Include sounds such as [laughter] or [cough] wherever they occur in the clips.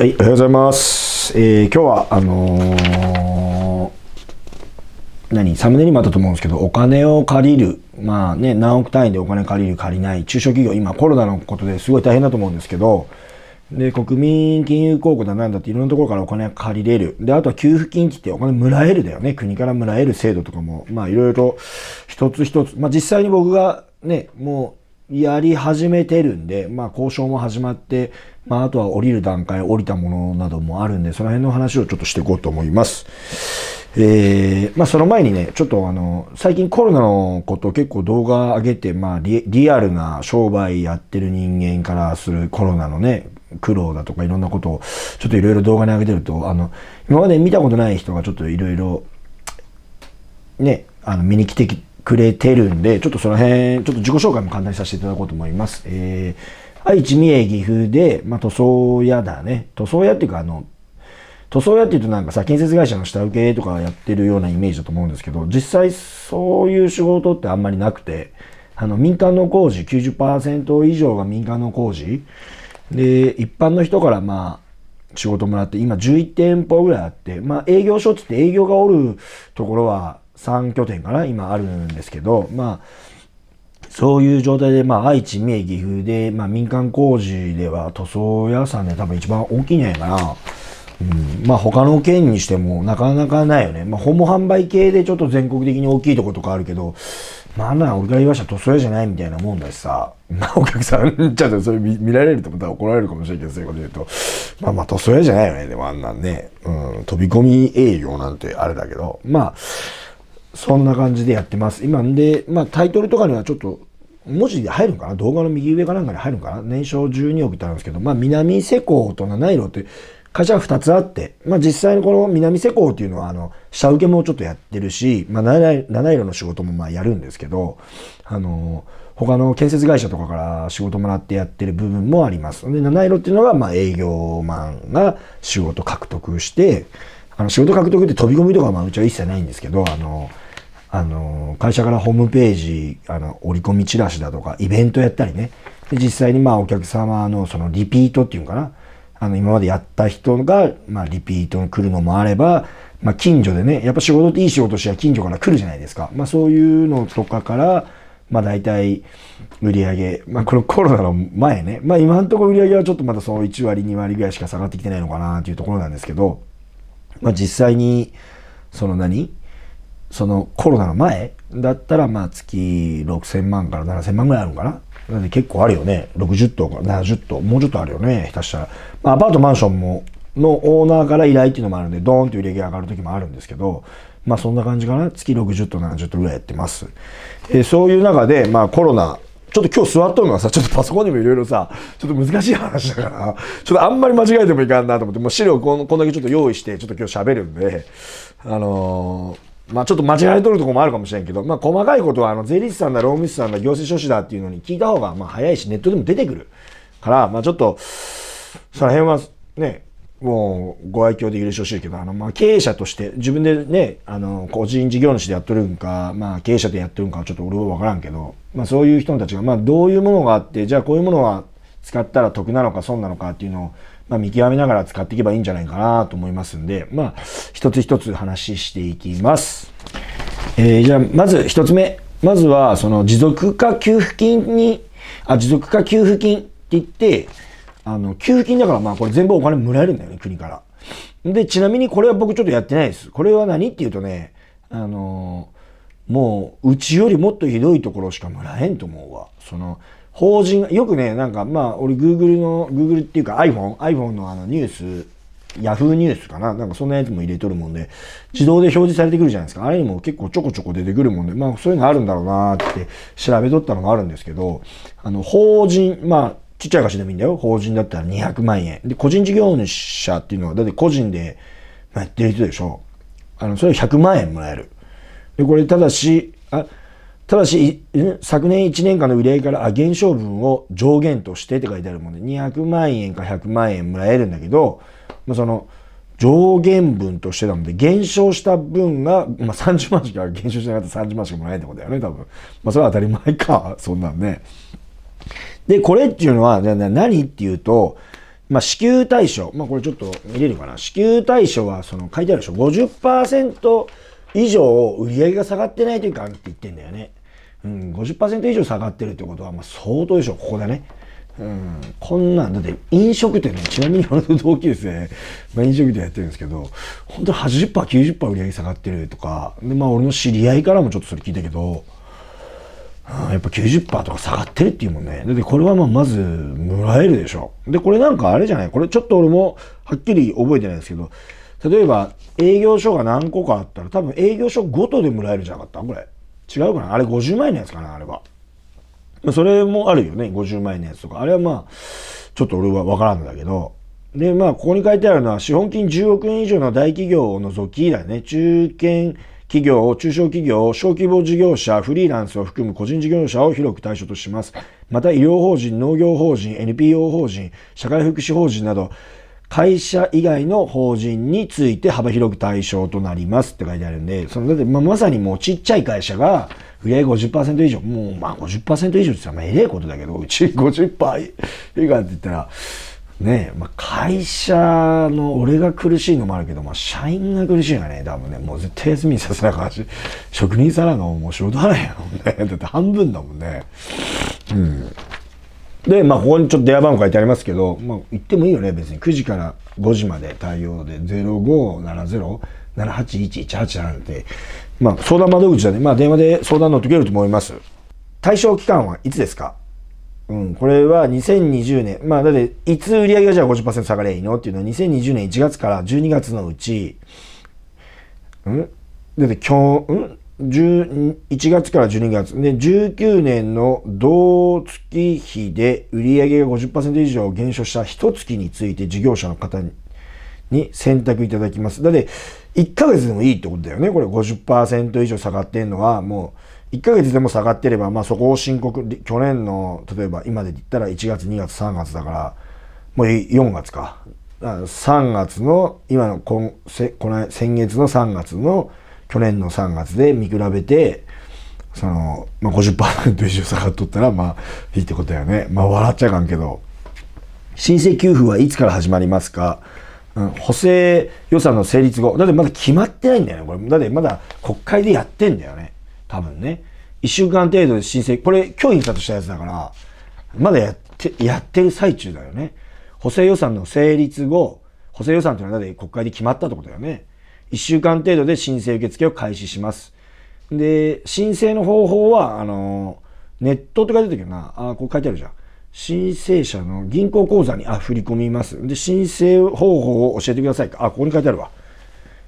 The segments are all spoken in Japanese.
はい、おはようございます。えー、今日は、あのー、何サムネにもあったと思うんですけど、お金を借りる。まあね、何億単位でお金借りる、借りない。中小企業、今コロナのことですごい大変だと思うんですけど、で、国民金融公庫だなんだっていろんなところからお金借りれる。で、あとは給付金ってってお金もらえるだよね。国からもらえる制度とかも、まあいろいろ一つ一つ。まあ実際に僕がね、もうやり始めてるんで、まあ、交渉も始まって、まあ、あとは降りる段階、降りたものなどもあるんで、その辺の話をちょっとしていこうと思います。えー、まあ、その前にね、ちょっとあの、最近コロナのこと結構動画上げて、まあリ、リアルな商売やってる人間からするコロナのね、苦労だとかいろんなことを、ちょっといろいろ動画に上げてると、あの、今まで見たことない人がちょっといろいろ、ね、あの、見に来てきくれてるんで、ちょっとその辺、ちょっと自己紹介も簡単にさせていただこうと思います。えー、愛知、三重、岐阜で、まあ、塗装屋だね。塗装屋っていうか、あの、塗装屋っていうとなんかさ、建設会社の下請けとかやってるようなイメージだと思うんですけど、実際そういう仕事ってあんまりなくて、あの、民間の工事、90%以上が民間の工事。で、一般の人からまあ、仕事もらって、今11店舗ぐらいあって、まあ営業所ってって営業がおるところは、3拠点かな今あるんですけど、まあ、そういう状態で、まあ、愛知、三重、岐阜で、まあ、民間工事では塗装屋さんで多分一番大きいんじゃないかな。うん、まあ他の県にしてもなかなかないよね。まあホモ販売系でちょっと全国的に大きいとことかあるけど、まあな、俺が言わした塗装屋じゃないみたいなもんだしさ、まあお客さん、ちょっとそれ見られるとてこたは怒られるかもしれないけど、そういうこと言うと、まあまあ塗装屋じゃないよね、でもあんなんね、うん、飛び込み営業なんてあれだけど、まあ、そんな感じでやってます。今んで、まあタイトルとかにはちょっと、文字で入るんかな動画の右上かなんかに入るんかな年商12億ってあるんですけど、まあ南瀬港と七色って会社が2つあって、まあ実際にこの南瀬港っていうのは、あの、下請けもちょっとやってるし、まあ七色の仕事もまあやるんですけど、あの、他の建設会社とかから仕事もらってやってる部分もあります。で、七色っていうのが、まあ営業マンが仕事獲得して、あの、仕事獲得って飛び込みとかまあうちは一切ないんですけど、あの、あの、会社からホームページ、あの、折り込みチラシだとか、イベントやったりね。で、実際にまあお客様のそのリピートっていうのかな。あの、今までやった人が、まあリピートに来るのもあれば、まあ近所でね、やっぱ仕事っていい仕事しや近所から来るじゃないですか。まあそういうのとかから、まあ大体売り上げ、まあこのコロナの前ね、まあ今のところ売り上げはちょっとまだその1割2割ぐらいしか下がってきてないのかなというところなんですけど、まあ実際に、その何そのコロナの前だったら、まあ月6000万から7000万ぐらいあるのかな。なんで結構あるよね。60棟から70棟。もうちょっとあるよね。ひたしたら。まあアパートマンションも、のオーナーから依頼っていうのもあるんで、ドーンって売り上げ上がる時もあるんですけど、まあそんな感じかな。月60と70とぐらいやってます。えそういう中で、まあコロナ、ちょっと今日座っとるのはさ、ちょっとパソコンにもいろいろさ、ちょっと難しい話だから、ちょっとあんまり間違えてもいかんなと思って、もう資料こんこんだけちょっと用意して、ちょっと今日喋るんで、あのーまあちょっと間違えとるとこもあるかもしれんけど、まあ細かいことはあの税理士さんだ、労務士さんだ、行政書士だっていうのに聞いた方がまあ早いし、ネットでも出てくるから、まあちょっと、その辺はね、もうご愛嬌で許してほしいけど、あの、まあ経営者として、自分でね、あの、個人事業主でやっとるんか、まあ経営者でやっとるんかはちょっと俺はわからんけど、まあそういう人たちが、まあどういうものがあって、じゃあこういうものは使ったら得なのか損なのかっていうのをまあ、見極めながら使っていけばいいんじゃないかなと思いますんで、まあ、一つ一つ話していきます。えー、じゃあ、まず一つ目。まずは、その持続化給付金に、あ、持続化給付金って言って、あの、給付金だからまあこれ全部お金もらえるんだよね、国から。で、ちなみにこれは僕ちょっとやってないです。これは何っていうとね、あのー、もう、うちよりもっとひどいところしかもらえんと思うわ。その、法人、よくね、なんか、まあ、俺、Google の、Google っていうか iPhone、iPhone のあのニュース、Yahoo ニュースかななんかそんなやつも入れとるもんで、自動で表示されてくるじゃないですか。あれにも結構ちょこちょこ出てくるもんで、まあそういうのあるんだろうなって調べとったのがあるんですけど、あの、法人、まあ、ちっちゃい会社でもいいんだよ。法人だったら200万円。で、個人事業者っていうのは、だって個人でやってる人でしょ。あの、それ100万円もらえる。で、これただし、あ、ただし、昨年1年間の売上から、減少分を上限としてって書いてあるもんで、200万円か100万円もらえるんだけど、まあ、その、上限分としてたので、減少した分が、まあ、30万しか減少しなかったら30万しかもらえないってことだよね、多分。まあ、それは当たり前か、そんなんね。で、これっていうのは、何っていうと、まあ、支給対象。まあ、これちょっと見れるかな。支給対象は、その、書いてあるでしょ。50%以上売上が下がってないというかって言ってんだよね。うん、50%以上下がってるってことは、まあ、相当でしょ、ここだね。うん、こんなん、だって飲食店ね、ちなみに俺の同級生、[laughs] まあ、飲食店やってるんですけど、本当80%、90%売り上げ下がってるとか、で、まあ俺の知り合いからもちょっとそれ聞いたけど、うん、やっぱ90%とか下がってるっていうもんね。だってこれはまあまずもらえるでしょ。で、これなんかあれじゃないこれちょっと俺もはっきり覚えてないんですけど、例えば営業所が何個かあったら多分営業所ごとでもらえるじゃなかったこれ。違うかなあれ50万円のやつかなあれは。それもあるよね。50万円のやつとか。あれはまあ、ちょっと俺はわからんんだけど。で、まあ、ここに書いてあるのは、資本金10億円以上の大企業を除き、だね。中堅企業、中小企業、小規模事業者、フリーランスを含む個人事業者を広く対象とします。また、医療法人、農業法人、NPO 法人、社会福祉法人など、会社以外の法人について幅広く対象となりますって書いてあるんで、その、だって、ままさにもうちっちゃい会社が、売り上げ50%以上、もう、まあ50%以上って言ったら、まえれえことだけど、うち50%以外って言ったら、ねえ、まあ、会社の俺が苦しいのもあるけど、まあ、社員が苦しいよね、多分ね。もう絶対休みさせなかし、職人さんなんもう仕事払らやもんね。だって半分だもんね。うん。で、まあ、ここにちょっと電話番号書いてありますけど、まあ、言ってもいいよね、別に。9時から5時まで対応で、0 5 7 0 7 8 1 1 8 7なんで、まあ、相談窓口だね。まあ、電話で相談乗ってくれると思います。対象期間はいつですかうん、これは2020年、まあ、だって、いつ売り上げがじゃあ50%下がればいいのっていうのは、2020年1月から12月のうち、うんだって今日、うん1月から12月、で19年の同月比で売上が50%以上減少した一月について事業者の方に選択いただきます。だって、1ヶ月でもいいってことだよね。これ50%以上下がってんのは、もう、1ヶ月でも下がってれば、まあそこを申告、去年の、例えば今で言ったら1月、2月、3月だから、もう4月か。3月の、今の今、この先月の3月の去年の3月で見比べて、その、まあ、50%以上下がっとったら、まあ、いいってことやね。まあ、笑っちゃいかんけど。申請給付はいつから始まりますか、うん、補正予算の成立後。だってまだ決まってないんだよね、これ。だってまだ国会でやってんだよね。多分ね。1週間程度で申請、これ今日印刷したやつだから、まだやって、やってる最中だよね。補正予算の成立後、補正予算というのはだって国会で決まったってことだよね。1週間程度で申請受付を開始します。で、申請の方法は、あの、ネットって書いてあるけどな、あ、こう書いてあるじゃん。申請者の銀行口座に、あ、振り込みます。で、申請方法を教えてくださいか。あ、ここに書いてあるわ。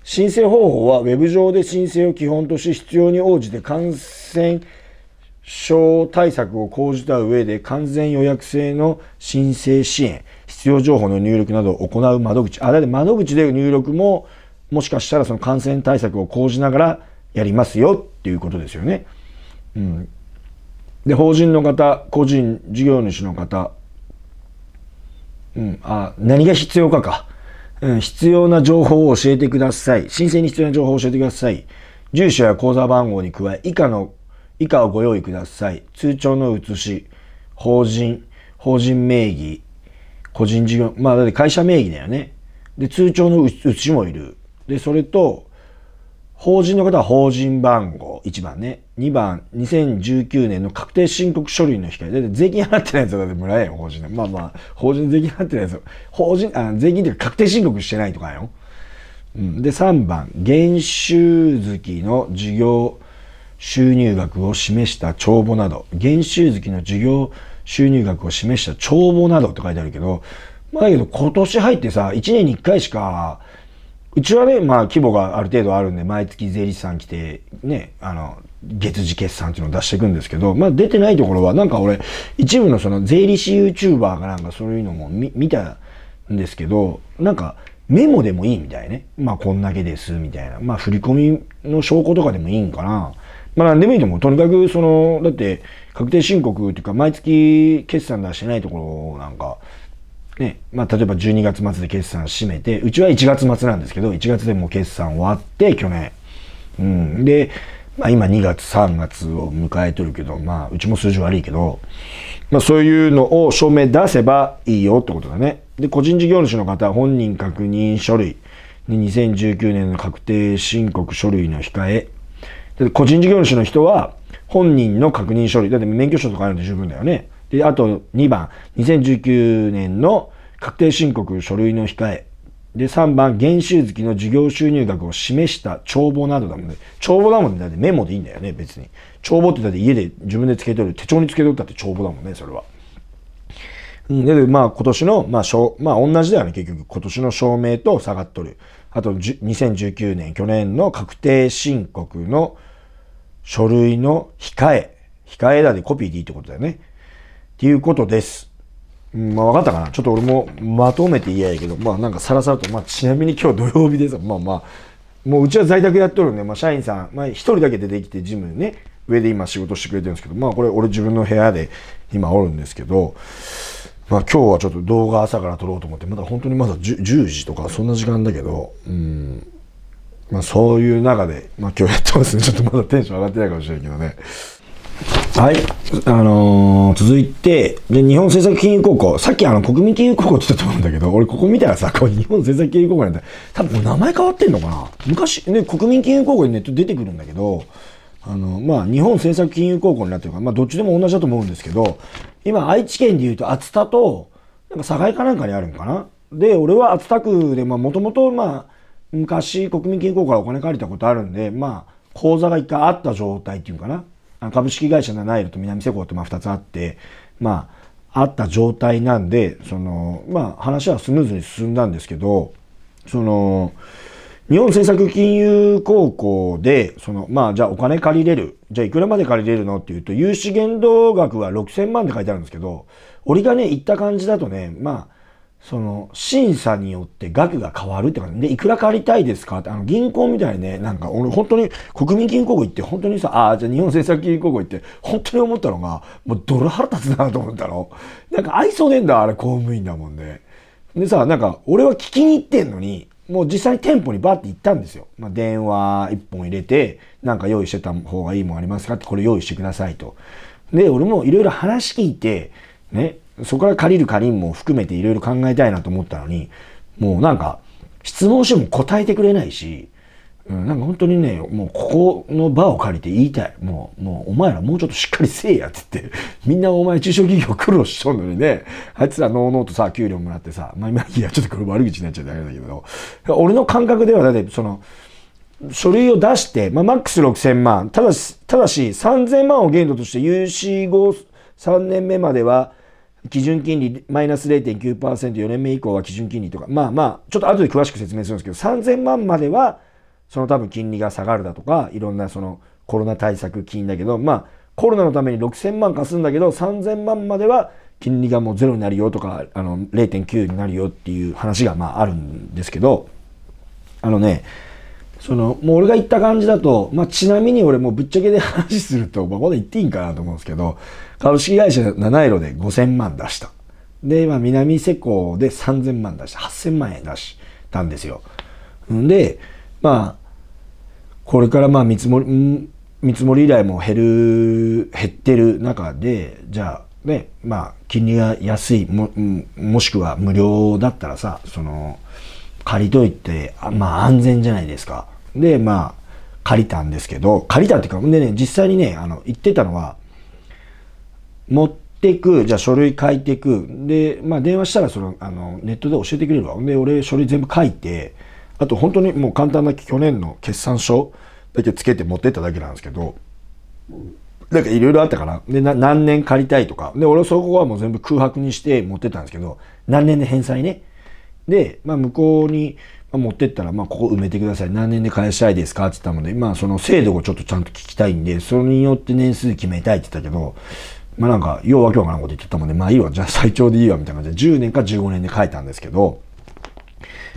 申請方法は、ウェブ上で申請を基本とし、必要に応じて感染症対策を講じた上で、完全予約制の申請支援、必要情報の入力などを行う窓口。あ、だって窓口で入力も、もしかしたらその感染対策を講じながらやりますよっていうことですよね。うん、で法人の方個人事業主の方、うん、あ何が必要かか、うん、必要な情報を教えてください申請に必要な情報を教えてください住所や口座番号に加え以下の以下をご用意ください通帳の写し法人法人名義個人事業まあだって会社名義だよねで通帳の写しもいるで、それと、法人の方は法人番号1番ね。2番、2019年の確定申告書類の控え。だって税金払ってないやつだってもらえよ、法人。まあまあ、法人税金払ってないやつ法人、あ税金っていうか確定申告してないとかよ。うん。で、3番、減収月の事業収入額を示した帳簿など。減収月の事業収入額を示した帳簿などって書いてあるけど、まあだけど今年入ってさ、1年に1回しか、うちはね、まあ規模がある程度あるんで、毎月税理士さん来て、ね、あの、月次決算っていうのを出していくんですけど、まあ出てないところは、なんか俺、一部のその税理士 YouTuber がなんかそういうのも見たんですけど、なんかメモでもいいみたいね。まあこんだけです、みたいな。まあ振り込みの証拠とかでもいいんかな。まあ何でもいいと思う。とにかくその、だって確定申告っていうか毎月決算出してないところなんか、ね、まあ、例えば12月末で決算締めて、うちは1月末なんですけど、1月でもう決算終わって、去年。うん。で、まあ今2月、3月を迎えとるけど、まあうちも数字悪いけど、まあそういうのを証明出せばいいよってことだね。で、個人事業主の方、本人確認書類、で2019年の確定申告書類の控え。で個人事業主の人は、本人の確認書類、だって免許証とかあるんで十分だよね。で、あと2番、2019年の確定申告書類の控え。で、3番、減収月の事業収入額を示した帳簿などだもんね。帳簿だもんね。だってメモでいいんだよね、別に。帳簿ってだって家で自分で付け取る、手帳に付け取ったって帳簿だもんね、それは。うん、で、まあ今年の、まあ、まあ同じだよね、結局。今年の証明と下がっとる。あと、2019年、去年の確定申告の書類の控え。控えだでコピーでいいってことだよね。ていうことです。うん、まあ分かったかなちょっと俺もまとめて嫌やけど、まあなんかさらさらと、まあちなみに今日土曜日です。まあまあ、もううちは在宅やっとるんで、まあ社員さん、まあ一人だけ出てきてジムね、上で今仕事してくれてるんですけど、まあこれ俺自分の部屋で今おるんですけど、まあ今日はちょっと動画朝から撮ろうと思って、まだ本当にまだ 10, 10時とかそんな時間だけど、うん、まあそういう中で、まあ今日やってますね。[laughs] ちょっとまだテンション上がってないかもしれないけどね。はい。あのー、続いて、で、日本政策金融高校。さっきあの、国民金融高校って言ったと思うんだけど、俺ここ見たらさ、これ日本政策金融高校なんて、多分名前変わってんのかな昔、ね、国民金融高校にネット出てくるんだけど、あの、まあ、日本政策金融高校になってるから、まあ、どっちでも同じだと思うんですけど、今、愛知県で言うと、厚田と、なんか、境かなんかにあるんかなで、俺は熱田区で、まもともと、まあ、昔、国民金校からお金借りたことあるんで、まあ、口座が一回あった状態っていうかな。株式会社ナナイルと南セコってまあ2つあって、まあ、あった状態なんで、その、まあ、話はスムーズに進んだんですけど、その、日本政策金融高校で、その、まあ、じゃあお金借りれる。じゃあいくらまで借りれるのっていうと、融資限度額は6000万って書いてあるんですけど、俺がね、言った感じだとね、まあ、その審査によって額が変わるって感じで、いくら借りたいですかって、あの銀行みたいにね、なんか俺本当に国民銀行行って本当にさ、ああ、じゃあ日本政策銀行行って本当に思ったのが、もうドル腹立つなと思ったの。なんか愛想ねえんだ、あれ公務員だもんで。でさ、なんか俺は聞きに行ってんのに、もう実際に店舗にバーって行ったんですよ。まあ、電話一本入れて、なんか用意してた方がいいもんありますかって、これ用意してくださいと。で、俺もいろいろ話聞いて、ね、そこから借りる借りんも含めていろいろ考えたいなと思ったのに、もうなんか、質問しても答えてくれないし、うん、なんか本当にね、もうここの場を借りて言いたい。もう、もうお前らもうちょっとしっかりせえやってって、[laughs] みんなお前中小企業苦労しとんのにね、あいつらノーノーとさ、給料もらってさ、まあ今、いや、ちょっとこれ悪口になっちゃうだけだけど、俺の感覚ではだってその、書類を出して、まあマックス6000万、ただし、ただし3000万を限度として u c 後3年目までは、基準金利マイナス0.9%、4年目以降は基準金利とか、まあまあ、ちょっと後で詳しく説明するんですけど、3000万までは、その多分金利が下がるだとか、いろんなそのコロナ対策金だけど、まあ、コロナのために6000万貸すんだけど、3000万までは金利がもうゼロになるよとか、あの、0.9になるよっていう話がまああるんですけど、あのね、その、もう俺が言った感じだと、まあちなみに俺もうぶっちゃけで話すると、まあまだ言っていいんかなと思うんですけど、株式会社七色で5000万出した。で、今、南瀬港で3000万出した。8000万円出したんですよ。んで、まあ、これからまあ見積もり、見積もり依頼も減る、減ってる中で、じゃあね、まあ、金利が安い、も、もしくは無料だったらさ、その、借りといて、まあ安全じゃないですか。で、まあ、借りたんですけど、借りたっていうか、でね、実際にね、あの、言ってたのは、持ってく、じゃあ書類書いてく。で、まあ電話したらその、あの、ネットで教えてくれるわ。で、俺書類全部書いて、あと本当にもう簡単な去年の決算書だけつけて持ってっただけなんですけど、なんかいろいろあったから、で、何年借りたいとか。で、俺そこはもう全部空白にして持ってったんですけど、何年で返済ね。で、まあ向こうに、持ってったら、まあ、ここ埋めてください。何年で返したいですかって言ったので、まあ、その制度をちょっとちゃんと聞きたいんで、それによって年数決めたいって言ったけど、まあなんか、ようわけわからんこと言ってたもんで、ね、まあいいわ、じゃあ最長でいいわ、みたいな感じで、10年か15年で書いたんですけど、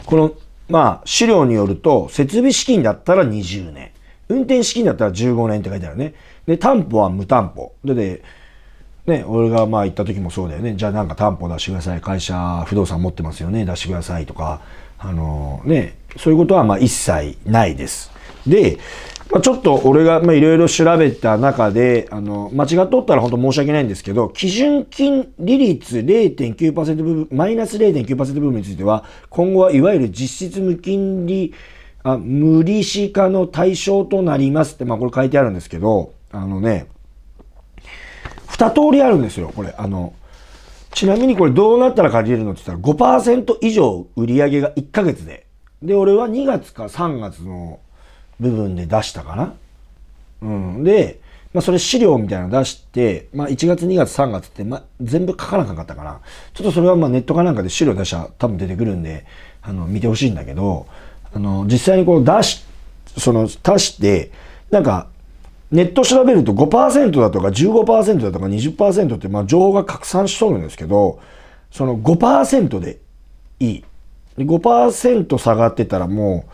この、まあ、資料によると、設備資金だったら20年、運転資金だったら15年って書いてあるね。で、担保は無担保。で、で、ね、俺がまあ行った時もそうだよね。じゃあなんか担保出してください。会社、不動産持ってますよね。出してくださいとか、あのー、ね、そういうことはまあ一切ないです。で、まあ、ちょっと俺がいろいろ調べた中で、あの、間違っとったら本当申し訳ないんですけど、基準金利率0.9%部分、マイナス0.9%部分については、今後はいわゆる実質無金利、あ無利子化の対象となりますって、まあこれ書いてあるんですけど、あのね、二通りあるんですよ、これ。あの、ちなみにこれどうなったら借りれるのって言ったら5%以上売り上げが1ヶ月で。で、俺は2月か3月の部分で出したかな。うん。で、まあ、それ資料みたいなの出して、まあ、1月、2月、3月って、まあ、全部書かなかったから、ちょっとそれはまあネットかなんかで資料出したら多分出てくるんで、あの、見てほしいんだけど、あの、実際にこう出し、その、足して、なんか、ネット調べると5%だとか15%だとか20%ってまあ情報が拡散しとるんですけど、その5%でいい。5%下がってたらもう、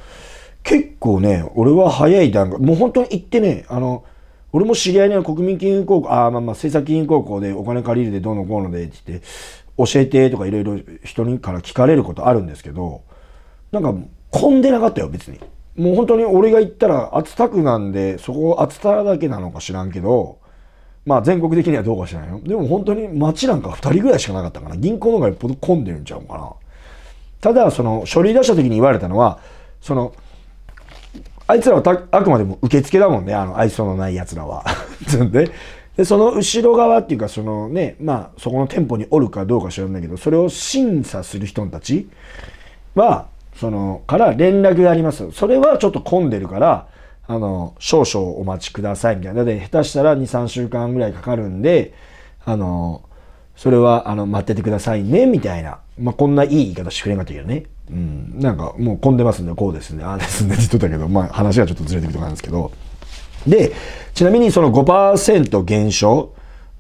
結構ね、俺は早い段階、もう本当に行ってね、あの、俺も知り合いの国民金融高校、あまあまあ政策金融高校でお金借りるでどうのこうのでって言って、教えてとかいろいろ人にから聞かれることあるんですけど、なんか混んでなかったよ、別に。もう本当に俺が行ったら熱田区なんで、そこ熱田だけなのか知らんけど、まあ全国的にはどうか知らんよ。でも本当に街なんか2人ぐらいしかなかったかな。銀行の方がよっぽど混んでるんちゃうかな。ただ、その書類出した時に言われたのは、その、あいつらはあくまでも受付だもんね、あの、愛想のない奴らは。[laughs] で、で、その後ろ側っていうか、そのね、まあ、そこの店舗におるかどうか知らないけど、それを審査する人たちは、その、から連絡があります。それはちょっと混んでるから、あの、少々お待ちください、みたいな。で、下手したら2、3週間ぐらいかかるんで、あの、それは、あの、待っててくださいね、みたいな。まあ、こんないい言い方してくれんかったけどね。うん、なんかもう混んでますんでこうですねああですねって言ってたけど、まあ、話がちょっとずれてるとかなんですけどでちなみにその5%減少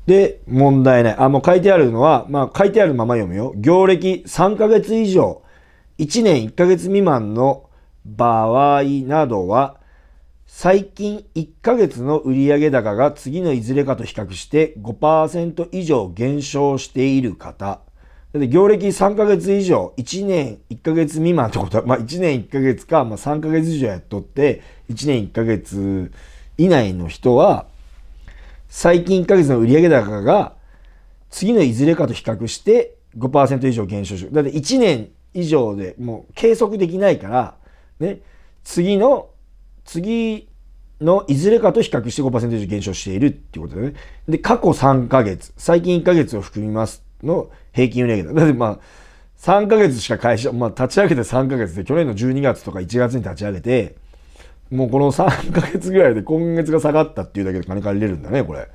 で問題ないあもう書いてあるのは、まあ、書いてあるまま読むよ業歴3ヶ月以上1年1ヶ月未満の場合などは最近1ヶ月の売上高が次のいずれかと比較して5%以上減少している方だって行歴3ヶ月以上、1年1ヶ月未満ってことは、まあ1年1ヶ月か、まあ3ヶ月以上やっとって、1年1ヶ月以内の人は、最近1ヶ月の売上高が、次のいずれかと比較して5%以上減少する。だって1年以上でもう計測できないから、ね、次の、次のいずれかと比較して5%以上減少しているっていうことだよね。で、過去3ヶ月、最近1ヶ月を含みますの平均売上だ。だってまあ、3ヶ月しか会社、まあ立ち上げて3ヶ月で、去年の12月とか1月に立ち上げて、もうこの3ヶ月ぐらいで今月が下がったっていうだけで金借りれるんだね、これ。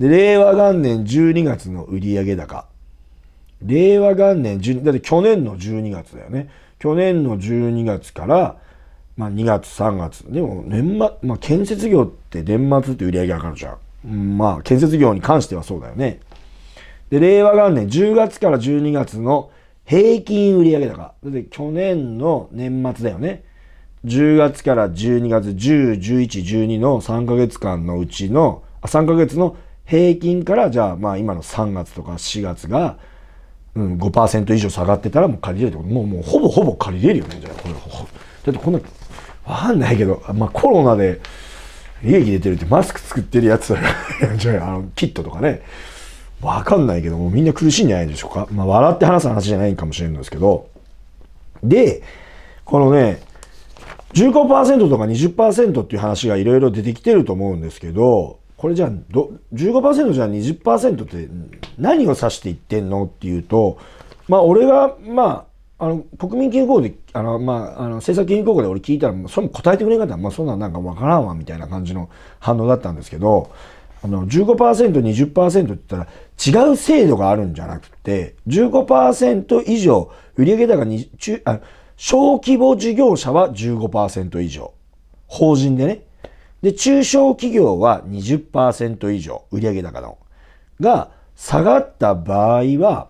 で、令和元年12月の売上高。令和元年12、だって去年の12月だよね。去年の12月から、まあ、2月、3月。でも年末、まあ、建設業って年末って売り上げ上がるじゃん。まあ、建設業に関してはそうだよね。で、令和元年10月から12月の平均売上高。だって去年の年末だよね。10月から12月10、11、12の3ヶ月間のうちの、あ3ヶ月の平均からじゃあまあ今の3月とか4月が、うん、5%以上下がってたらもう借りれるってこともうもうほぼほぼ借りれるよねじゃあだってこんなわかんないけど、まあ、コロナで利益出てるってマスク作ってるやつだよ [laughs] じゃああのキットとかねわかんないけども、みんな苦しいんじゃないでしょうか。まあ、笑って話す話じゃないかもしれないんですけど。で、このね、15%とか20%っていう話がいろいろ出てきてると思うんですけど、これじゃあど、15%じゃあ20%って何を指していってんのっていうと、まあ、俺が、まあ、あの、国民金庫で、あの、まあ、あの、政策金融で俺聞いたら、それも答えてくれんかったら、まあ、そんなんなんかわからんわ、みたいな感じの反応だったんですけど、あの15%、20%って言ったら違う制度があるんじゃなくて、15%以上、売上高に中あ、小規模事業者は15%以上。法人でね。で、中小企業は20%以上、売上高の。が、下がった場合は、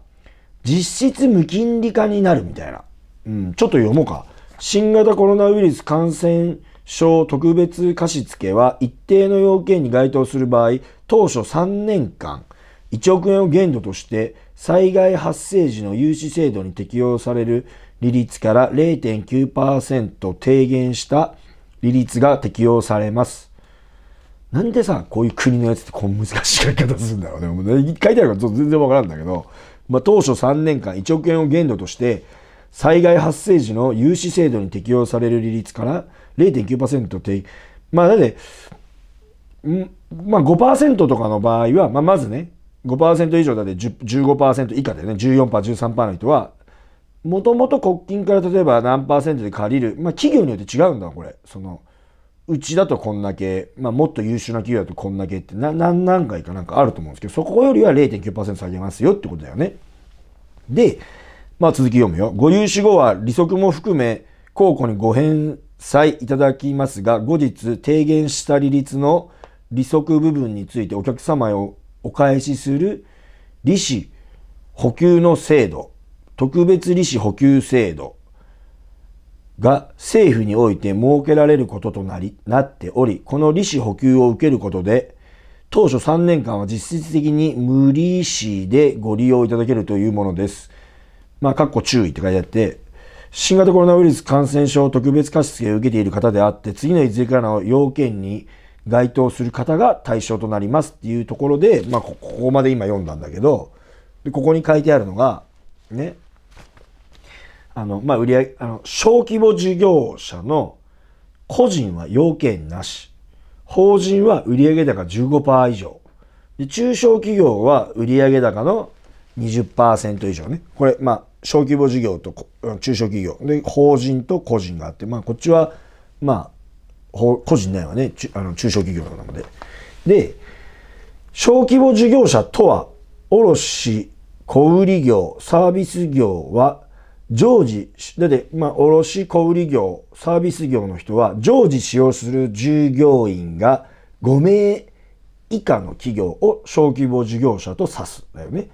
実質無金利化になるみたいな。うん、ちょっと読もうか。新型コロナウイルス感染小特別貸付は一定の要件に該当する場合、当初3年間、1億円を限度として災害発生時の融資制度に適用される利率から0.9%低減した利率が適用されます。なんでさ、こういう国のやつってこう難しい書き方するんだろうね。もう書いてあるから全然わからんだけど、まあ、当初3年間1億円を限度として災害発生時の融資制度に適用される利率から0.9%低、まあ、だって、んまあ5%とかの場合は、まあ、まずね、5%以上だって15%以下だよね、14%、13%の人は、もともと国金から例えば何パーセントで借りる、まあ、企業によって違うんだ、これ。そのうちだとこんだけ、まあ、もっと優秀な企業だとこんだけって何何回かなんかあると思うんですけど、そこよりは0.9%下げますよってことだよね。で、まあ続き読むよ。ご融資後は利息も含め、公庫に5返際いただきますが、後日提言した利率の利息部分についてお客様へお返しする利子補給の制度、特別利子補給制度が政府において設けられることとなり、なっており、この利子補給を受けることで、当初3年間は実質的に無利子でご利用いただけるというものです。まあ、かっこ注意って書いてあって、新型コロナウイルス感染症特別貸付を受けている方であって、次のいずれかの要件に該当する方が対象となりますっていうところで、まあ、ここまで今読んだんだけど、でここに書いてあるのが、ね、あの、まあ、売り上げ、あの、小規模事業者の個人は要件なし。法人は売上高15%以上。で中小企業は売上高の20%以上ね。これ、まあ、小規模事業と中小企業で法人と個人があって、まあ、こっちは、まあ、個人ないねあの中小企業なので。で小規模事業者とは卸小売業サービス業は常時だって、まあ、卸小売業サービス業の人は常時使用する従業員が5名以下の企業を小規模事業者と指すだよね。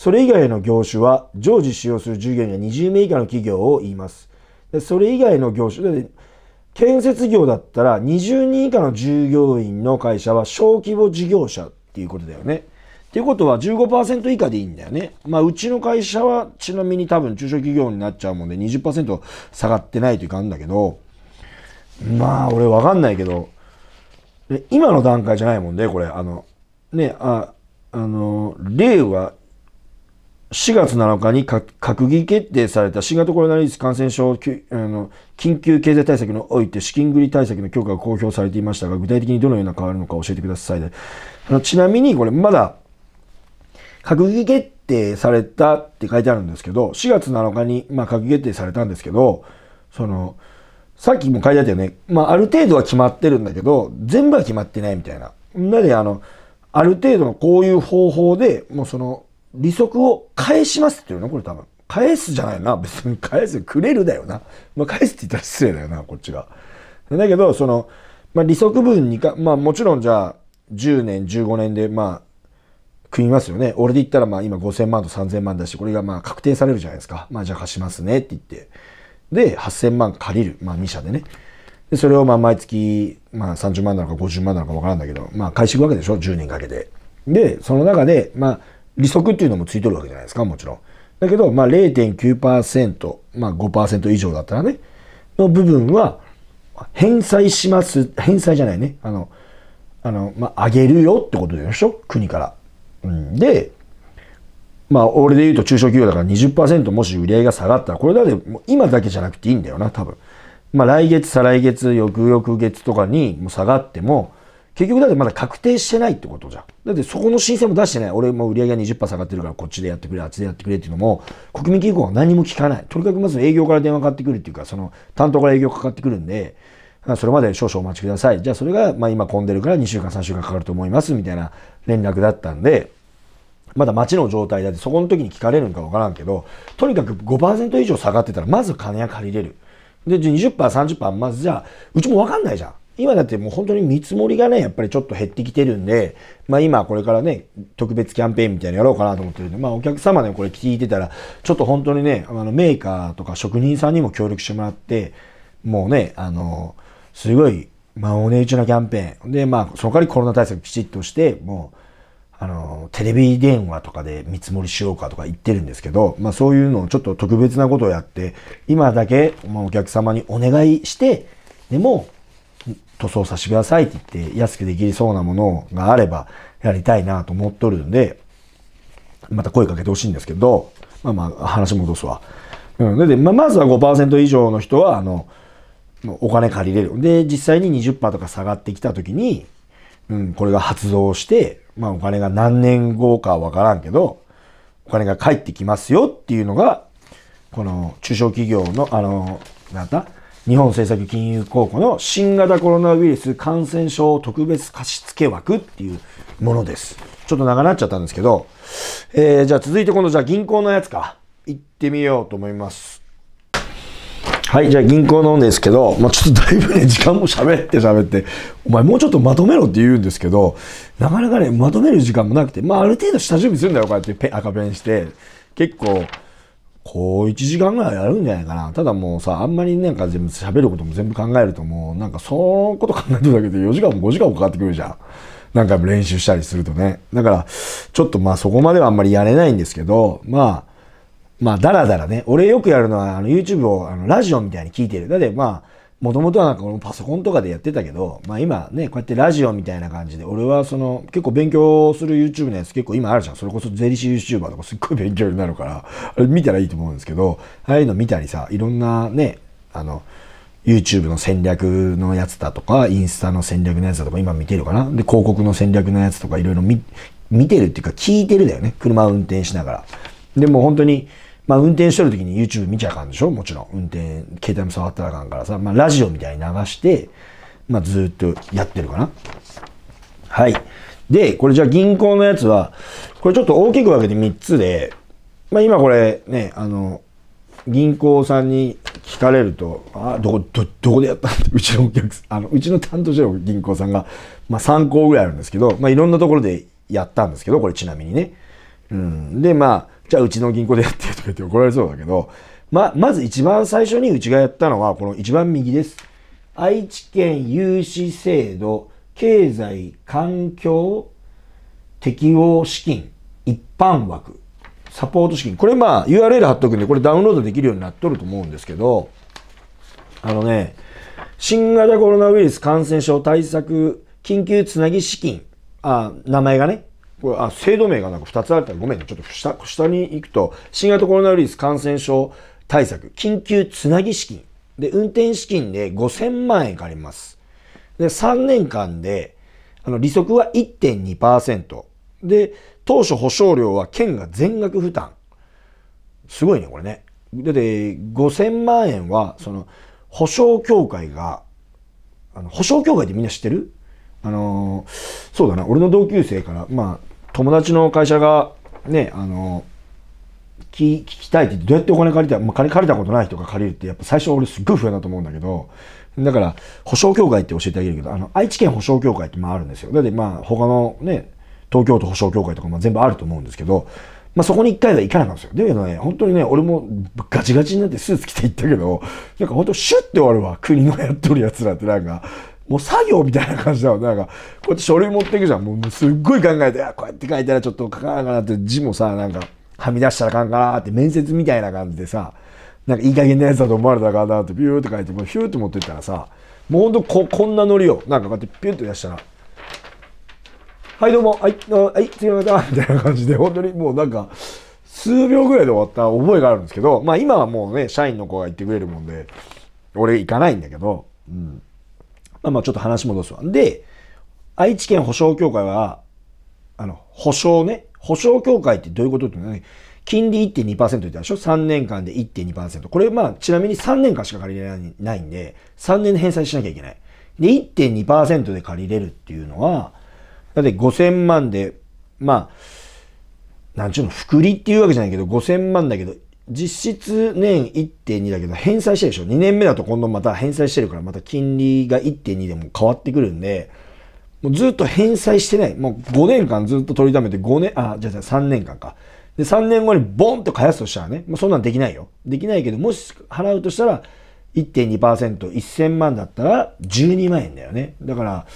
それ以外の業種は常時使用する従業員が20名以下の企業を言います。でそれ以外の業種、建設業だったら20人以下の従業員の会社は小規模事業者っていうことだよね。っていうことは15%以下でいいんだよね。まあ、うちの会社はちなみに多分中小企業になっちゃうもんで20%下がってないというかあるんだけど、まあ、俺わかんないけど、今の段階じゃないもんね、これ。あの、ね、あ、あの、令和4月7日に閣議決定された新型コロナウイルス感染症あの緊急経済対策において資金繰り対策の強化が公表されていましたが、具体的にどのような変わるのか教えてください、あのちなみにこれまだ閣議決定されたって書いてあるんですけど、4月7日に、まあ、閣議決定されたんですけど、その、さっきも書いてあったよね。まあ、ある程度は決まってるんだけど、全部は決まってないみたいな。なので、あの、ある程度のこういう方法で、もうその、利息を返しますって言うのこれ多分。返すじゃないな。別に返す。くれるだよな。まあ、返すって言ったら失礼だよな、こっちが。だけど、その、まあ、利息分にか、まあ、もちろんじゃあ、10年、15年で、まあ、組みますよね。俺で言ったら、まあ、今5000万と3000万だし、これがまあ、確定されるじゃないですか。まあ、じゃあ貸しますねって言って。で、8000万借りる。まあ、2社でね。で、それをまあ、毎月、まあ、30万なのか50万なのかわからんだけど、まあ、返していくわけでしょ ?10 年かけて。で、その中で、まあ、利息っていうのもついてるわけじゃないですか、もちろん。だけど、まあ0.9%、まあ5%以上だったらね、の部分は、返済します、返済じゃないね、あの、あの、まあ、げるよってことでしょ国から。うん、で、まあ、俺で言うと中小企業だから20%もし売り上げが下がったら、これだっもう今だけじゃなくていいんだよな、多分。まあ、来月、再来月、翌々月とかにも下がっても、結局だってまだ確定してないってことじゃん。だってそこの申請も出してない。俺も売り上げが20%下がってるからこっちでやってくれ、あっちでやってくれっていうのも、国民銀行は何も聞かない。とにかくまず営業から電話かかってくるっていうか、その担当から営業かかってくるんで、それまで少々お待ちください。じゃあそれが、まあ今混んでるから2週間3週間かかると思いますみたいな連絡だったんで、まだ街の状態だってそこの時に聞かれるんかわからんけど、とにかく5%以上下がってたらまず金は借りれる。で、20%、30%、まずじゃあ、うちもわかんないじゃん。今だってもう本当に見積もりがね、やっぱりちょっと減ってきてるんで、まあ今これからね、特別キャンペーンみたいなのやろうかなと思ってるんで、まあお客様ね、これ聞いてたら、ちょっと本当にね、あのメーカーとか職人さんにも協力してもらって、もうね、あの、すごい、まあお値打ちなキャンペーン。で、まあその代わりコロナ対策きちっとして、もう、あの、テレビ電話とかで見積もりしようかとか言ってるんですけど、まあそういうのをちょっと特別なことをやって、今だけ、まあ、お客様にお願いして、でも、塗装させてくださいって言って、安くできそうなものがあれば、やりたいなと思っとるんで、また声かけてほしいんですけど、まあまあ、話戻すわ。うん。で、まあ、まずは5%以上の人は、あの、お金借りれる。で、実際に20%とか下がってきたときに、うん、これが発動して、まあお金が何年後かはわからんけど、お金が返ってきますよっていうのが、この中小企業の、あの、なんだ日本政策金融公庫の新型コロナウイルス感染症特別貸付枠っていうものです。ちょっと長なっちゃったんですけど、えー、じゃあ続いて今度じゃあ銀行のやつか。行ってみようと思います。はい、じゃあ銀行のんですけど、まあ、ちょっとだいぶね、時間も喋って喋って、お前もうちょっとまとめろって言うんですけど、なかなかね、まとめる時間もなくて、まあある程度下準備するんだよ、こうやってペ赤ペンして。結構、こう1時間ぐらいやるんじゃないかな。ただもうさ、あんまりなんか全部喋ることも全部考えるともう、なんかそのこと考えたるだけで4時間も5時間もかかってくるじゃん。何回も練習したりするとね。だから、ちょっとまあそこまではあんまりやれないんですけど、まあ、まあ、だらだらね。俺よくやるのは、あの、YouTube を、あの、ラジオみたいに聞いてる。だって、まあ、もともとはなんかこのパソコンとかでやってたけど、まあ今ね、こうやってラジオみたいな感じで、俺はその結構勉強する YouTube のやつ結構今あるじゃん。それこそ税理士 YouTuber とかすっごい勉強になるから、あれ見たらいいと思うんですけど、ああいうの見たりさ、いろんなね、あの、YouTube の戦略のやつだとか、インスタの戦略のやつだとか、今見てるかなで、広告の戦略のやつとか、いろいろ見、見てるっていうか、聞いてるだよね。車を運転しながら。でも本当に、まあ、運転してる時に YouTube 見ちゃあかんでしょもちろん。運転、携帯も触ったらあかんからさ。まあ、ラジオみたいに流して、まあ、ずっとやってるかな。はい。で、これじゃあ銀行のやつは、これちょっと大きく分けて3つで、まあ、今これね、あの、銀行さんに聞かれると、あ、どこ、ど、どこでやったんって、うちのお客さん、あの、うちの担当者の銀行さんが、まあ3校ぐらいあるんですけど、まあいろんなところでやったんですけど、これちなみにね。うん、でまあじゃあうちの銀行でやってとか言って怒られそうだけどままず一番最初にうちがやったのはこの一番右です愛知県融資制度経済環境適応資金一般枠サポート資金これまあ URL 貼っとくんでこれダウンロードできるようになっとると思うんですけどあのね新型コロナウイルス感染症対策緊急つなぎ資金あ名前がねこれ、あ、制度名がなんか2つあるから、ごめんね。ちょっと下、下に行くと、新型コロナウイルス感染症対策、緊急つなぎ資金。で、運転資金で5000万円借ります。で、3年間で、あの、利息は1.2%。で、当初保証料は県が全額負担。すごいね、これね。だって、5000万円は、その、保証協会が、あの、保証協会ってみんな知ってるあのー、そうだな、俺の同級生から、まあ、友達の会社がね、あの、聞聞きたいってどうやってお金借りた、まあ、借りたことない人が借りるってやっぱ最初俺すっごい不安だと思うんだけど、だから保証協会って教えてあげるけど、あの、愛知県保証協会ってまああるんですよ。だってまあ他のね、東京都保証協会とかも全部あると思うんですけど、まあ、そこに一回は行かなかったんですよ。だけどね、本当にね、俺もガチガチになってスーツ着て行ったけど、なんか本当シュッて終わるわ。国のやっとる奴らってなんか、もう作業みたいな感じだよ、なんか、こうやって書類持っていくじゃん。もうすっごい考えて、こうやって書いたらちょっと書かなかなって字もさ、なんか、はみ出したらあかんかなって面接みたいな感じでさ、なんかいい加減なやつだと思われたかなってビューって書いて、もうヒューって持ってったらさ、もうほんとこ、こんなノリを、なんかこうやってピューっと出したら、はいどうも、はい、あはい、次の方、みたいな感じで、本当にもうなんか、数秒ぐらいで終わった覚えがあるんですけど、まあ今はもうね、社員の子が言ってくれるもんで、俺行かないんだけど、うん。まあまあちょっと話戻すわ。で、愛知県保証協会は、あの、保証ね、保証協会ってどういうことってね、金利1.2%って言ったでしょ ?3 年間で1.2%。これまあちなみに3年間しか借りれないんで、3年で返済しなきゃいけない。で、1.2%で借りれるっていうのは、だって5000万で、まあ、なんちゅうの、福利っていうわけじゃないけど、5000万だけど、実質年1.2だけど、返済してるでしょ ?2 年目だと今度また返済してるから、また金利が1.2でも変わってくるんで、もうずっと返済してない。もう5年間ずっと取りためて5年、あ、じゃあ3年間か。で、3年後にボンと返すとしたらね、まあ、そんなんできないよ。できないけど、もし払うとしたら1.2%、1000万だったら12万円だよね。だから、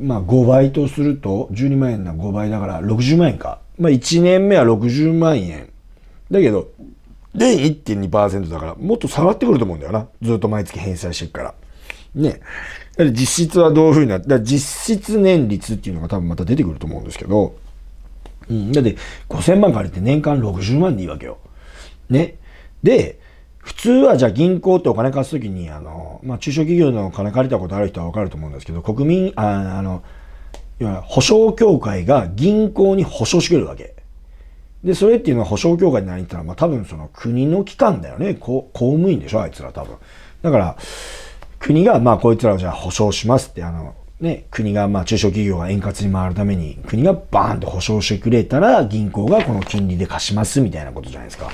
まあ5倍とすると、12万円な5倍だから60万円か。まあ1年目は60万円。だけど、で1.2%だから、もっと下がってくると思うんだよな。ずっと毎月返済してから。ね。実質はどういうふうになって、実質年率っていうのが多分また出てくると思うんですけど、うん。だって、5000万借りて年間60万でいいわけよ。ね。で、普通はじゃあ銀行ってお金貸すときに、あの、まあ、中小企業のお金借りたことある人はわかると思うんですけど、国民、ああの、いわゆる保証協会が銀行に保証してくれるわけ。で、それっていうのは保証協会に何言ったら、まあ多分その国の機関だよね。公公務員でしょ、あいつら多分。だから、国が、まあこいつらをじゃあ保証しますって、あの、ね、国が、まあ中小企業が円滑に回るために、国がバーンと保証してくれたら、銀行がこの金利で貸しますみたいなことじゃないですか。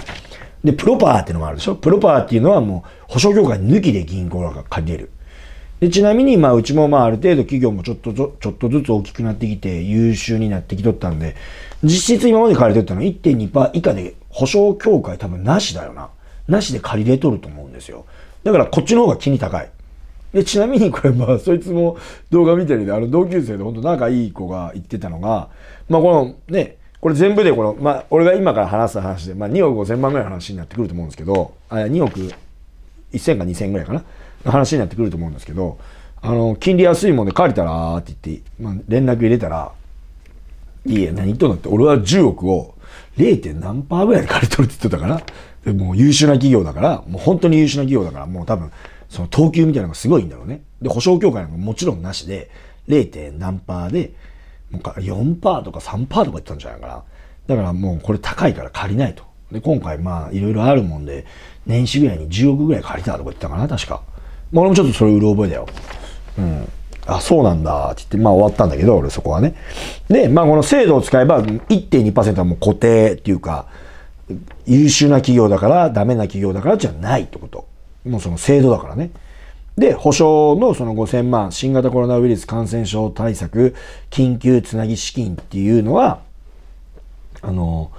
で、プロパーっていうのもあるでしょプロパーっていうのはもう保証業界抜きで銀行が借りれる。でちなみに、まあ、うちもまあある程度企業もちょっとずちょっとずつ大きくなってきて優秀になってきとったんで実質今まで借りてったの1.2%以下で保証協会多分なしだよななしで借りれとると思うんですよだからこっちの方が気に高いでちなみにこれまあそいつも動画見てるんであの同級生でほんと仲いい子が言ってたのがまあこのねこれ全部でこの、まあ、俺が今から話す話で、まあ、2億5千万ぐらいの話になってくると思うんですけどあ2億1千か2千ぐらいかな話になってくると思うんですけど、あの、金利安いもんで借りたらって言って、まあ、連絡入れたら、いや、何言っとんだって、俺は10億を 0. 何パーぐらいで借り取るって言ってたから、もう優秀な企業だから、もう本当に優秀な企業だから、もう多分、その等級みたいなのがすごいんだろうね。で、保証協会なんかもちろんなしで、0. 何パーで、もう4%とか3%とか言ってたんじゃないかな。だからもうこれ高いから借りないと。で、今回まあいろいろあるもんで、年始ぐらいに10億ぐらい借りたとか言ってたかな、確か。俺もちょっとそれうる覚えだよ。うん。あ、そうなんだ、って言って、まあ終わったんだけど、俺そこはね。で、まあこの制度を使えば1.2%はもう固定っていうか、優秀な企業だから、ダメな企業だからじゃないってこと。もうその制度だからね。で、保証のその5000万、新型コロナウイルス感染症対策、緊急つなぎ資金っていうのは、あの、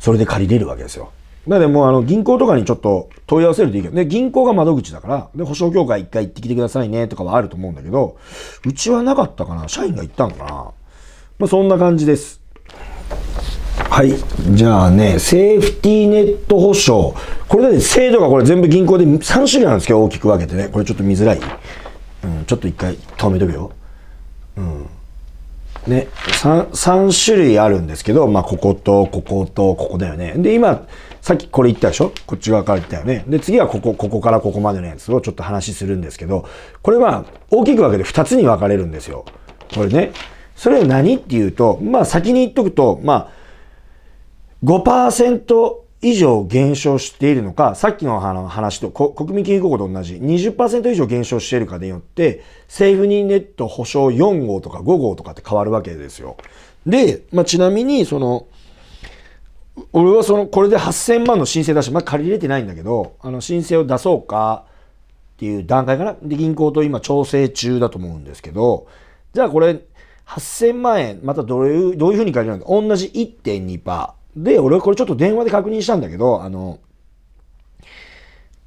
それで借りれるわけですよ。なのでもうあの銀行とかにちょっと問い合わせるといいけど、で、銀行が窓口だから、で、保証協会一回行ってきてくださいねとかはあると思うんだけど、うちはなかったかな社員が行ったのかなまあ、そんな感じです。はい。じゃあね、セーフティーネット保証。これだって制度がこれ全部銀行で3種類なんですけど、大きく分けてね。これちょっと見づらい。うん、ちょっと一回止めとくよ。うん。ね、3, 3種類あるんですけど、まあ、ここと、ここと、ここだよね。で、今、さっきこれ言ったでしょこっち側から言ったよね。で、次はここ、ここからここまでのやつをちょっと話するんですけど、これは大きく分けて2つに分かれるんですよ。これね。それは何っていうと、まあ先に言っとくと、まあ、5%以上減少しているのか、さっきの話と国民金融公庫と同じ20%以上減少しているかによって、政府人ネット保証4号とか5号とかって変わるわけですよ。で、まあ、ちなみに、その、俺はそのこれで8000万の申請出してまだ借りれてないんだけどあの申請を出そうかっていう段階かなで銀行と今調整中だと思うんですけどじゃあこれ8000万円またどういうどういうふうに借りるのか同じ1.2%で俺はこれちょっと電話で確認したんだけどあの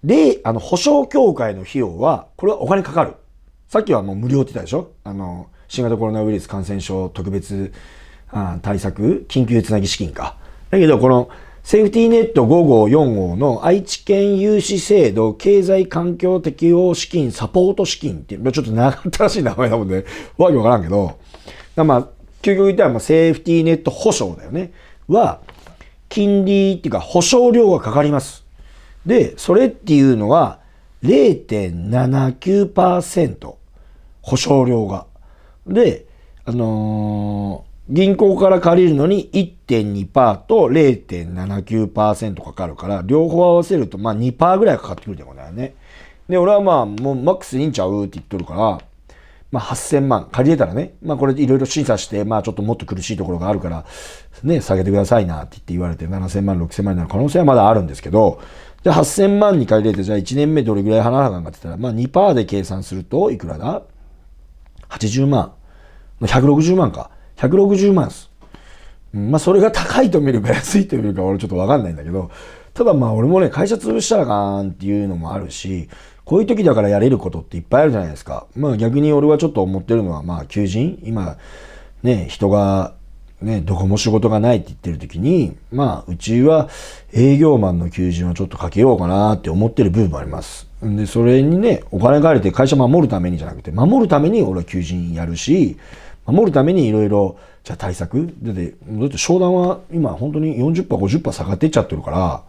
であの保証協会の費用はこれはお金かかるさっきはもう無料って言ったでしょあの新型コロナウイルス感染症特別あ対策緊急つなぎ資金かだけど、このセーフティーネット5号4号の愛知県融資制度経済環境適応資金サポート資金っていう、ちょっと長ったらしい名前だもんね。わけわからんけど、まあ、究極言ったらまあセーフティーネット保証だよね。は、金利っていうか保証料がかかります。で、それっていうのは0.79%保証料が。で、あのー銀行から借りるのに1.2%と0.79%かかるから、両方合わせると、まあ2%ぐらいかかってくるってことだよね。で、俺はまあ、もうマックスいいんちゃうって言っとるから、まあ8000万、借りれたらね、まあこれいろいろ審査して、まあちょっともっと苦しいところがあるから、ね、下げてくださいなって言って言われて、7000万、6000万になる可能性はまだあるんですけど、で、8000万に借りれて、じゃあ1年目どれぐらい払わなかんかって言ったら、まあ2%で計算するといくらだ ?80 万。160万か。160万です。まあ、それが高いと見るか安いと見るか俺ちょっとわかんないんだけど、ただまあ俺もね、会社潰したらかーんっていうのもあるし、こういう時だからやれることっていっぱいあるじゃないですか。まあ逆に俺はちょっと思ってるのは、まあ求人今、ね、人が、ね、どこも仕事がないって言ってる時に、まあうちは営業マンの求人をちょっとかけようかなって思ってる部分もあります。で、それにね、お金がりれて会社守るためにじゃなくて、守るために俺は求人やるし、守るためにいろいろ、じゃあ対策だって、だって商談は今本当に40%、50%下がっていっちゃってるから、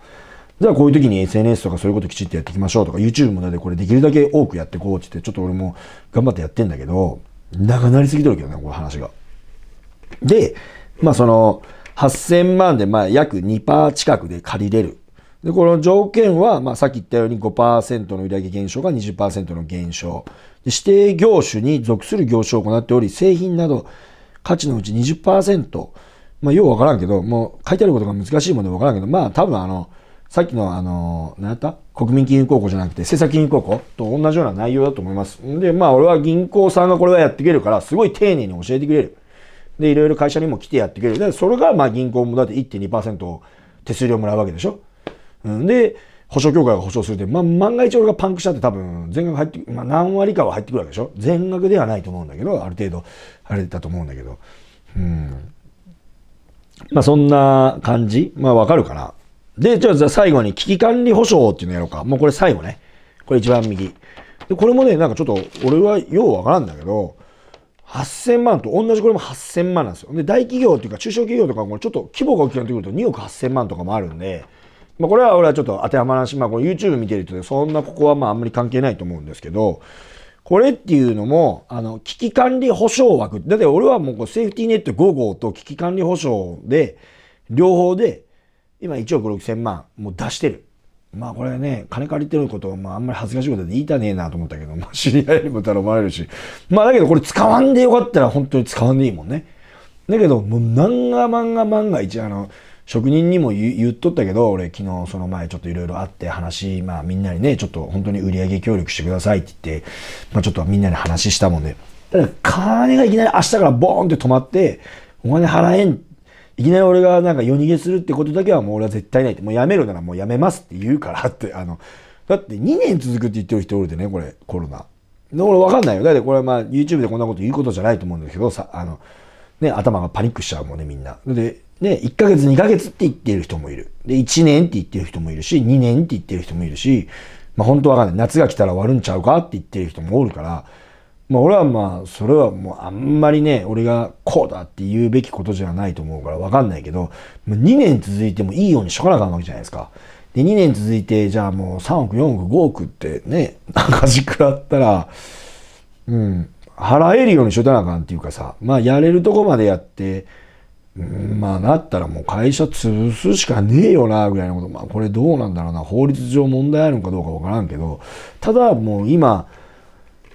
じゃあこういう時に SNS とかそういうこときちっとやっていきましょうとか、YouTube もだってこれできるだけ多くやっていこうって言って、ちょっと俺も頑張ってやってんだけど、長なりすぎとるけどね、この話が。で、まあその、8000万でまあ約2%近くで借りれる。で、この条件は、まあ、さっき言ったように5%の売上減少が20%の減少。指定業種に属する業種を行っており、製品など価値のうち20%。まあ、ようわからんけど、もう書いてあることが難しいもんでわからんけど、まあ、多分あの、さっきのあの、何やった国民金融公庫じゃなくて、政策金融公庫と同じような内容だと思います。んで、まあ、俺は銀行さんがこれはやってくれるから、すごい丁寧に教えてくれる。で、いろいろ会社にも来てやってくれる。で、それがまあ銀行もだって1.2%手数料もらうわけでしょ。うん、で、保証協会が保証するで、ま、万が一俺がパンクしたって多分、全額入って、まあ、何割かは入ってくるわけでしょ全額ではないと思うんだけど、ある程度、あれだと思うんだけど。うん。まあ、そんな感じまあ、わかるかなで、じゃあ最後に危機管理保証っていうのやろうか。もうこれ最後ね。これ一番右。で、これもね、なんかちょっと、俺はようわからんだけど、8000万と同じこれも8000万なんですよ。で、大企業っていうか中小企業とかもちょっと規模が大きくなってくると2億8000万とかもあるんで、まあ、これは俺はちょっと当てはまらんし、まあ、YouTube 見てるとそんなここはまああんまり関係ないと思うんですけど、これっていうのも、あの、危機管理保障枠。だって俺はもうこうセーフティーネット5号と危機管理保障で、両方で、今1億6000万もう出してる。まあこれね、金借りてることまああんまり恥ずかしいことで言いたねえなと思ったけど、まあ知り合いにも頼まれるし。まあだけどこれ使わんでよかったら本当に使わんでいいもんね。だけどもう漫画漫画漫画一、あの、職人にも言っとったけど、俺昨日その前ちょっといろいろあって話、まあみんなにね、ちょっと本当に売り上げ協力してくださいって言って、まあちょっとみんなに話したもんで。ただ金がいきなり明日からボーンって止まって、お金払えん。いきなり俺がなんか夜逃げするってことだけはもう俺は絶対ないって。もうやめるならもうやめますって言うからって、あの、だって2年続くって言ってる人おるでね、これ、コロナ。で、俺わかんないよ。だってこれまあ YouTube でこんなこと言うことじゃないと思うんだけど、さ、あの、ね、頭がパニックしちゃうもんね、みんな。で、で、1ヶ月、2ヶ月って言ってる人もいる。で、1年って言ってる人もいるし、2年って言ってる人もいるし、まあ本当わかんない。夏が来たら終わるんちゃうかって言ってる人もおるから、まあ俺はまあ、それはもうあんまりね、俺がこうだって言うべきことじゃないと思うからわかんないけど、2年続いてもいいようにしとかなあかんわけじゃないですか。で、2年続いて、じゃあもう3億、4億、5億ってね、赤字食らったら、うん、払えるようにしとかなあかんっていうかさ、まあやれるとこまでやって、うん、まあなったらもう会社潰すしかねえよな、ぐらいのこと。まあこれどうなんだろうな。法律上問題あるのかどうかわからんけど、ただもう今、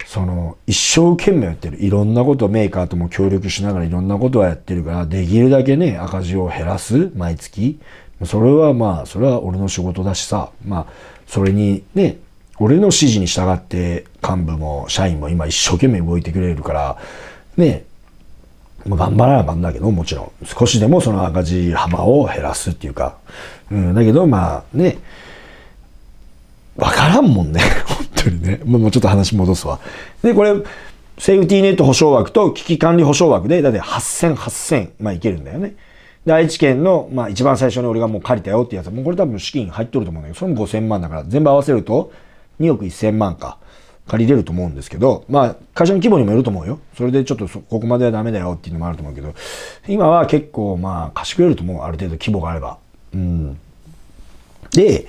その一生懸命やってる。いろんなことメーカーとも協力しながらいろんなことはやってるから、できるだけね、赤字を減らす、毎月。それはまあ、それは俺の仕事だしさ、まあ、それにね、俺の指示に従って幹部も社員も今一生懸命動いてくれるから、ね、頑張らなはかんだけど、もちろん。少しでもその赤字幅を減らすっていうか。うん、だけど、まあね、わからんもんね。[laughs] 本当にね。もうちょっと話戻すわ。で、これ、セーフティーネット保証枠と危機管理保証枠で、だって8000、8000、まあいけるんだよね。で、愛知県の、まあ一番最初に俺がもう借りたよってやつは、もうこれ多分資金入っとると思うんだけど、それも5000万だから、全部合わせると2億1000万か。借りれると思うんですけど、まあ、会社の規模にもよると思うよ。それでちょっとここまではダメだよっていうのもあると思うけど、今は結構まあ、貸してくれると思う。ある程度規模があれば。うん。で、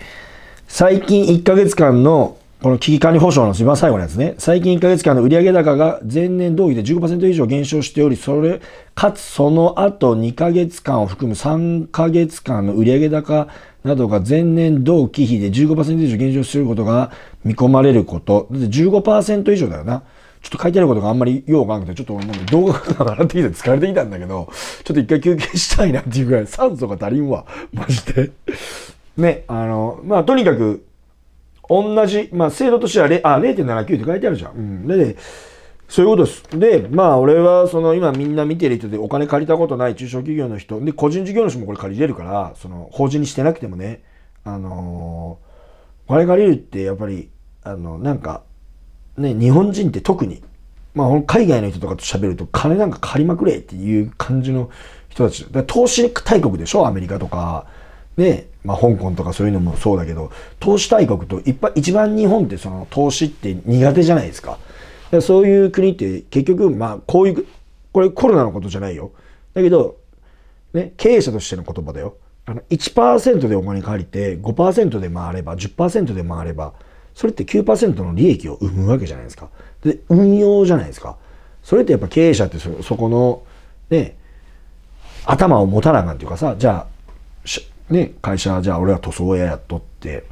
最近1ヶ月間の、この危機管理保障の一番最後のやつね。最近1ヶ月間の売上高が前年同期で15%以上減少しており、それ、かつその後2ヶ月間を含む3ヶ月間の売上高などが前年同期比で15%以上減少することが見込まれること。だって15%以上だよな。ちょっと書いてあることがあんまりようがなくて、ちょっと俺動画ががってきて疲れてきたんだけど、ちょっと一回休憩したいなっていうぐらい酸素が足りんわ。マジで。[laughs] ね、あの、まあ、とにかく、同じ、まあ、制度としてはあ、0.79って書いてあるじゃん。うん。で、そういうことです。で、まあ、俺は、その、今みんな見てる人で、お金借りたことない中小企業の人、で、個人事業主もこれ借りれるから、その、法人にしてなくてもね、あのー、お金借りるって、やっぱり、あの、なんか、ね、日本人って特に、まあ、海外の人とかと喋ると、金なんか借りまくれっていう感じの人たち。だ投資大国でしょアメリカとか。ね、まあ、香港とかそういうのもそうだけど、投資大国といっぱい、一番日本ってその投資って苦手じゃないですか。そういう国って結局、まあ、こういう、これコロナのことじゃないよ。だけど、ね、経営者としての言葉だよ。あの1%でお金借りて5%で回れば10%で回ればそれって9%の利益を生むわけじゃないですか。で運用じゃないですか。それってやっぱ経営者ってそこのね頭を持たなあかんていうかさじゃあ、ね、会社じゃあ俺は塗装屋やっとって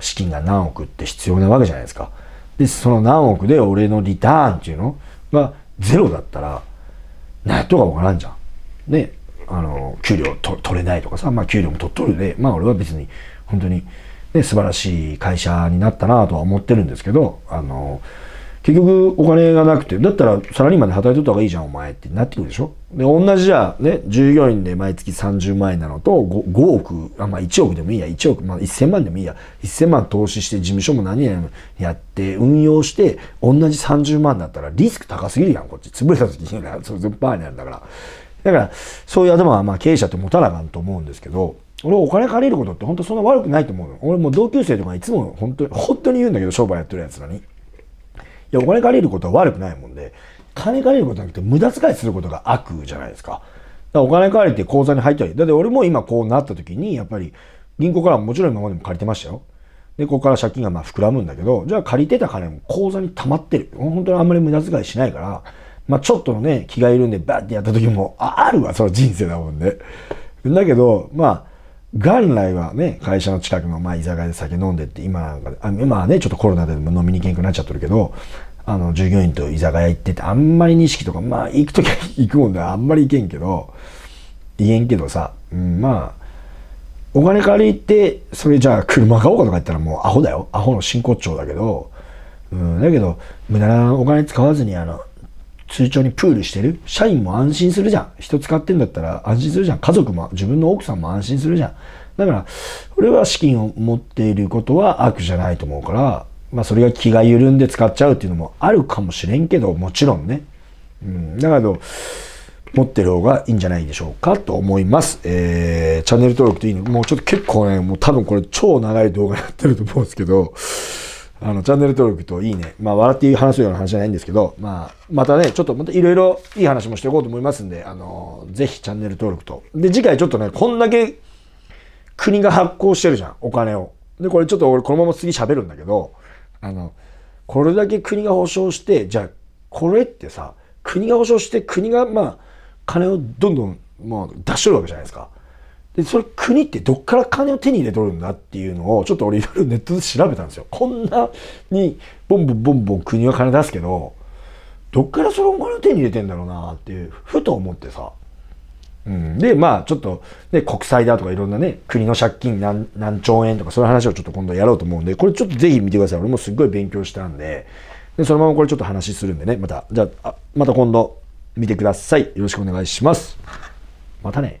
資金が何億って必要なわけじゃないですか。でその何億で俺のリターンっていうのがゼロだったら何っとか分からんじゃん。ねあの給料と取れないとかさまあ給料も取っとるでまあ俺は別に本当に、ね、素晴らしい会社になったなとは思ってるんですけどあの結局お金がなくて、だったらサラリーマンで働いとった方がいいじゃん、お前ってなってくるでしょで、同じじゃ、ね、従業員で毎月30万円なのと5、5億、あ、まあ1億でもいいや、1億、まあ1000万でもいいや、1000万投資して事務所も何ややって運用して、同じ30万だったらリスク高すぎるやん、こっち。潰れた時に、そう、全パーになるんだから。だから、そういう頭はまあ経営者って持たなあかんと思うんですけど、俺お金借りることって本当そんな悪くないと思うの。俺もう同級生とかいつも本当に、本当に言うんだけど、商売やってるやつらに。で、お金借りることは悪くないもんで、金借りることじゃなくて無駄遣いすることが悪じゃないですか。だからお金借りて口座に入ったり、だって俺も今こうなった時に、やっぱり銀行からもちろん今までも借りてましたよ。で、ここから借金がまあ膨らむんだけど、じゃあ借りてた金も口座に溜まってる。本当にあんまり無駄遣いしないから、まあちょっとのね、気が緩るんでバーってやった時も、ああるわ、その人生だもんね。だけど、まあ、元来はね、会社の近くのまあ居酒屋で酒飲んでって、今なんか、あ今はね、ちょっとコロナで飲みに行けなくなっちゃってるけど、あの、従業員と居酒屋行ってて、あんまり錦とか、まあ、行くときは行くもんだあんまり行けんけど、言えんけどさ、うん、まあ、お金借りて、それじゃあ車買おうかとか言ったらもうアホだよ。アホの真骨頂だけど、うん、だけど、無駄なお金使わずに、あの、通帳にプールしてる社員も安心するじゃん。人使ってんだったら安心するじゃん。家族も、自分の奥さんも安心するじゃん。だから、俺は資金を持っていることは悪じゃないと思うから、まあ、それが気が緩んで使っちゃうっていうのもあるかもしれんけど、もちろんね。うん、だけど、持ってる方がいいんじゃないでしょうかと思います。えー、チャンネル登録といいね。もうちょっと結構ね、もう多分これ超長い動画やってると思うんですけど、あの、チャンネル登録といいね。まあ、笑って話すような話じゃないんですけど、まあ、またね、ちょっとまたいろいろいい話もしていこうと思いますんで、あのー、ぜひチャンネル登録と。で、次回ちょっとね、こんだけ国が発行してるじゃん、お金を。で、これちょっと俺このまま次喋るんだけど、あの、これだけ国が保証して、じゃあ、これってさ、国が保証して、国が、まあ、金をどんどん、まあ、出しとるわけじゃないですか。で、それ国ってどっから金を手に入れとるんだっていうのを、ちょっと俺いろいろネットで調べたんですよ。こんなに、ボンボンボンボン国は金出すけど、どっからそのお金を手に入れてんだろうなっていう、ふと思ってさ。うん、で、まあ、ちょっと、ね、国債だとかいろんなね、国の借金何何兆円とかそういう話をちょっと今度やろうと思うんで、これちょっとぜひ見てください。俺もすっごい勉強したんで、でそのままこれちょっと話するんでね、また、じゃあ、また今度見てください。よろしくお願いします。またね。